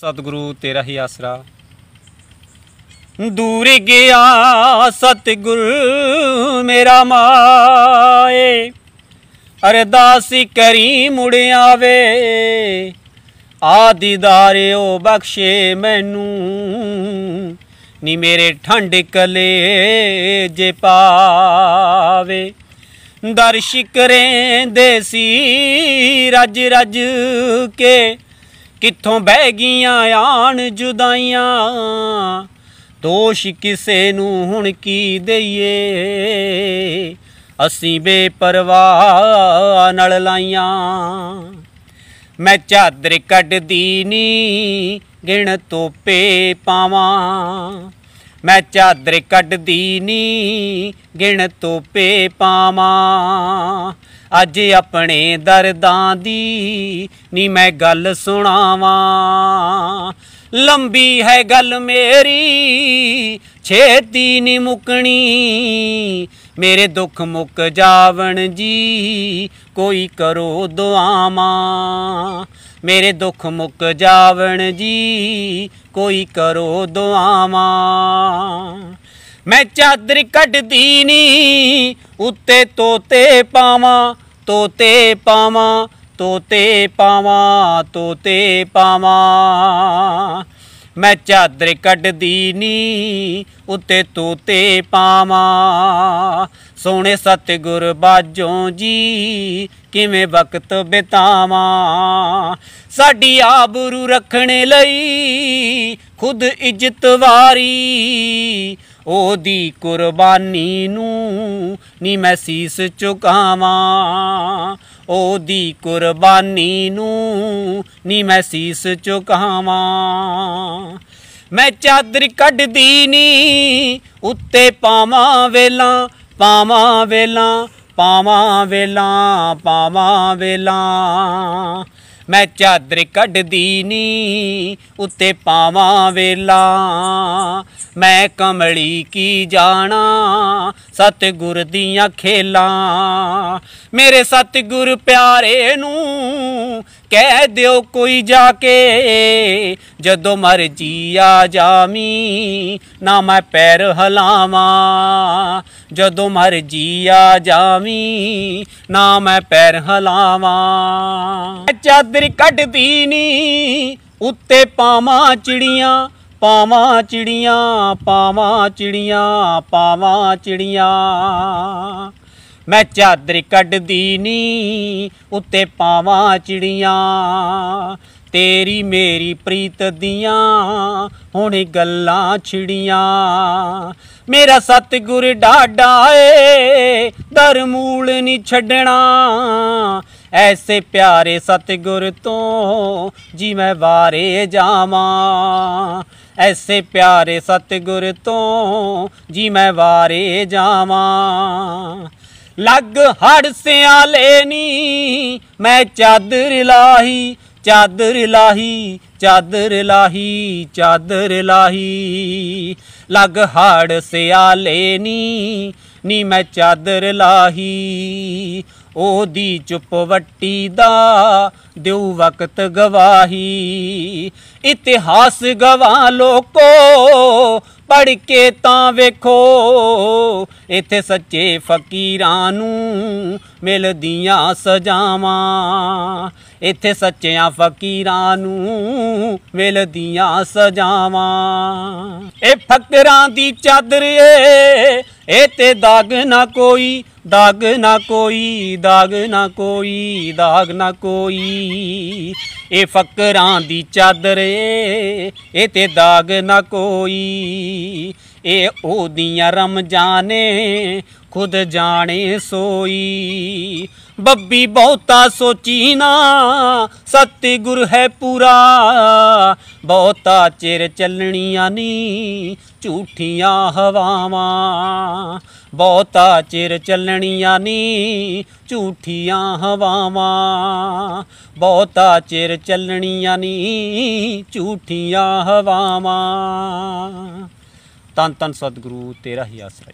ਸਤਿਗੁਰੂ ਤੇਰਾ ਹੀ ਆਸਰਾ ਦੂਰ ਗਿਆ ਸਤਿਗੁਰ ਮੇਰਾ ਮਾਏ ਅਰਦਾਸ ਕਰੀ ਮੁੜ ਆਵੇ ਆ ਦੀਦਾਰਿਓ ਬਖਸ਼ੇ ਮੈਨੂੰ ਨੀ ਮੇਰੇ ਠੰਡ ਕਲੇ ਜੇ ਪਾਵੇ ਦਰਸ਼ ਕਰੇ ਦੇਸੀ ਰਜ ਰਜ ਕੇ ਕਿੱਥੋਂ ਬਹਿ ਗਈਆਂ ਆਣ ਜੁਦਾਈਆਂ ਦੋਸ਼ ਕਿਸੇ ਨੂੰ ਹੁਣ ਕੀ ਦਈਏ ਅਸੀਂ ਬੇਪਰਵਾਹ ਨਾਲ ਲਾਈਆਂ ਮੈਂ ਚਾਦਰ ਕੱਢਦੀ ਨੀ ਗਿਣ ਤੋਪੇ ਪਾਵਾਂ ਮੈਂ ਚਾਦਰ ਕੱਢਦੀ ਨੀ ਗਿਣ ਤੋਪੇ ਪਾਵਾਂ ਅੱਜ ਆਪਣੇ ਦਰਦਾਂ ਦੀ ਨੀ ਮੈਂ ਗੱਲ ਸੁਣਾਵਾਂ ਲੰਬੀ ਹੈ ਗੱਲ ਮੇਰੀ ਛੇਤੀ ਨੀ ਮੁਕਣੀ ਮੇਰੇ ਦੁੱਖ ਮੁੱਕ ਜਾਵਣ ਜੀ ਕੋਈ ਕਰੋ ਦੁਆਵਾਂ ਮੇਰੇ ਦੁੱਖ ਮੁੱਕ ਜਾਵਣ ਜੀ ਕੋਈ ਕਰੋ ਦੁਆਵਾਂ ਮੈਂ ਚਾਦਰ ਕੱਢਦੀ ਨੀ ਉੱਤੇ ਤੋਤੇ ਪਾਵਾਂ ਤੋਤੇ ਪਾਵਾਂ ਤੋਤੇ ਪਾਵਾਂ ਤੋਤੇ ਪਾਵਾਂ ਮੈਂ ਚਾਦਰ ਕੱਢਦੀ ਨੀ ਉੱਤੇ ਤੋਤੇ ਪਾਵਾਂ ਸੋਹਣੇ ਸਤਿਗੁਰ ਬਾਜੋਂ ਜੀ ਕਿਵੇਂ ਵਕਤ ਬਿਤਾਵਾਂ ਸਾਡੀ ਆਬਰੂ ਰੱਖਣ ਲਈ ਖੁਦ ਇੱਜ਼ਤ ਵਾਰੀ ਉਹਦੀ ਕੁਰਬਾਨੀ ਨੂੰ ਨੀ ਮੈਂ ਸੀਸ ਚੁਕਾਵਾ ਉਹਦੀ ਕੁਰਬਾਨੀ ਨੂੰ ਨੀ ਮੈਂ ਸੀਸ ਚੁਕਾਵਾ ਮੈਂ ਚਾਦਰ ਕੱਢਦੀ ਨੀ ਉੱਤੇ ਪਾਵਾਂ ਵੇਲਾ ਪਾਵਾਂ ਵੇਲਾ ਪਾਵਾਂ ਵੇਲਾ ਪਾਵਾਂ ਵੇਲਾ ਮੈਂ ਚਾਦਰ ਕੱਢਦੀ ਨੀ ਉੱਤੇ ਪਾਵਾਂ ਵੇਲਾ ਮੈਂ ਕਮਲੀ ਕੀ ਜਾਣਾ ਗੁਰ ਦੀਆਂ ਖੇਲਾ ਮੇਰੇ ਗੁਰ ਪਿਆਰੇ ਨੂੰ ਕਹਿ ਦਿਓ ਕੋਈ ਜਾ ਕੇ ਜਦੋਂ ਮਰਜੀ ਆ ਜਾਮੀ ਨਾ ਮੈਂ ਪੈਰ ਹਲਾਵਾਂ ਜਦੋਂ ਮਰਜੀ ਆ ਜਾਮੀ ਨਾ ਮੈਂ ਪੈਰ ਹਲਾਵਾਂ ਚਾਦਰ ਕੱਢਦੀ ਨੀ ਉੱਤੇ ਪਾਵਾਂ ਚਿੜੀਆਂ ਪਾਵਾਂ ਚਿੜੀਆਂ ਪਾਵਾਂ ਚਿੜੀਆਂ ਪਾਵਾਂ ਚਿੜੀਆਂ ਮੈਂ ਚਾਦਰ ਕੱਢਦੀ ਨੀ ਉੱਤੇ ਪਾਵਾਂ ਚਿੜੀਆਂ ਤੇਰੀ ਮੇਰੀ ਪ੍ਰੀਤ ਦੀਆਂ ਹੁਣ ਗੱਲਾਂ ਛਿੜੀਆਂ ਮੇਰਾ ਸਤਿਗੁਰ ਡਾਡਾ ਏ ਦਰਮੂਲ ਨਹੀਂ ਛੱਡਣਾ ਐਸੇ ਪਿਆਰੇ ਸਤਿਗੁਰ ਤੋਂ ਜੀ ਮੈਂ ਵਾਰੇ ਜਾਵਾਂ ਐਸੇ ਪਿਆਰੇ ਸਤਿਗੁਰ ਤੋਂ ਜੀ ਮੈਂ ਵਾਰੇ ਜਾਵਾਂ ਲੱਗ ਹੜ ਸਿਆਲੇ ਨੀ ਮੈਂ ਚਾਦਰ ਲਾਹੀ ਚਾਦਰ ਲਾਹੀ ਚਾਦਰ ਲਾਹੀ ਚਾਦਰ ਲਾਹੀ ਲੱਗ ਹੜ ਸਿਆਲੇ ਨੀ ਨੀ ਮੈਂ ਚਾਦਰ ਲਾਹੀ ਉਹਦੀ ਵੱਟੀ ਦਾ ਦਿਉ ਵਕਤ ਗਵਾਹੀ ਇਤਿਹਾਸ ਗਵਾ ਲੋਕੋ ਪੜ ਕੇ ਤਾਂ ਵੇਖੋ ਇੱਥੇ ਸੱਚੇ ਫਕੀਰਾਂ ਨੂੰ ਮਿਲਦੀਆਂ ਸਜਾਵਾਂ ਇੱਥੇ ਸੱਚਿਆਂ ਫਕੀਰਾਂ ਨੂੰ ਮਿਲਦੀਆਂ ਸਜਾਵਾਂ ਇਹ ਫਕਰਾਂ ਦੀ ਚਾਦਰ ਏ ਇਹ ਤੇ ਦਾਗ ਨਾ ਕੋਈ ਦਾਗ ਨਾ ਕੋਈ ਦਾਗ ਨਾ ਕੋਈ ਦਾਗ ਨਾ ਕੋਈ ਇਹ ਫਕਰਾਂ ਦੀ ਚਾਦਰ ਏ ਇਹ ਤੇ ਦਾਗ ਨਾ ਕੋਈ ਇਹ ਉਹਦੀਆਂ ਰਮਜਾਨੇ ਖੁਦ ਜਾਣੇ ਸੋਈ ਬੱਬੀ ਬਹੁਤਾ ਸੋਚੀ ਨਾ ਸਤਿਗੁਰ ਹੈ ਪੂਰਾ ਬਹੁਤਾ ਚਿਰ ਚੱਲਣੀਆਂ ਨੀ ਝੂਠੀਆਂ ਹਵਾਵਾਂ ਬਹੁਤਾ ਚਿਰ ਚੱਲਣੀਆਂ ਨੀ ਝੂਠੀਆਂ ਹਵਾਵਾਂ ਬਹੁਤਾ ਚਿਰ ਚੱਲਣੀਆਂ ਨੀ ਝੂਠੀਆਂ ਹਵਾਵਾਂ ਤਨ ਤਨ ਸਤਿਗੁਰੂ ਤੇਰਾ ਹੀ ਆਸਰਾ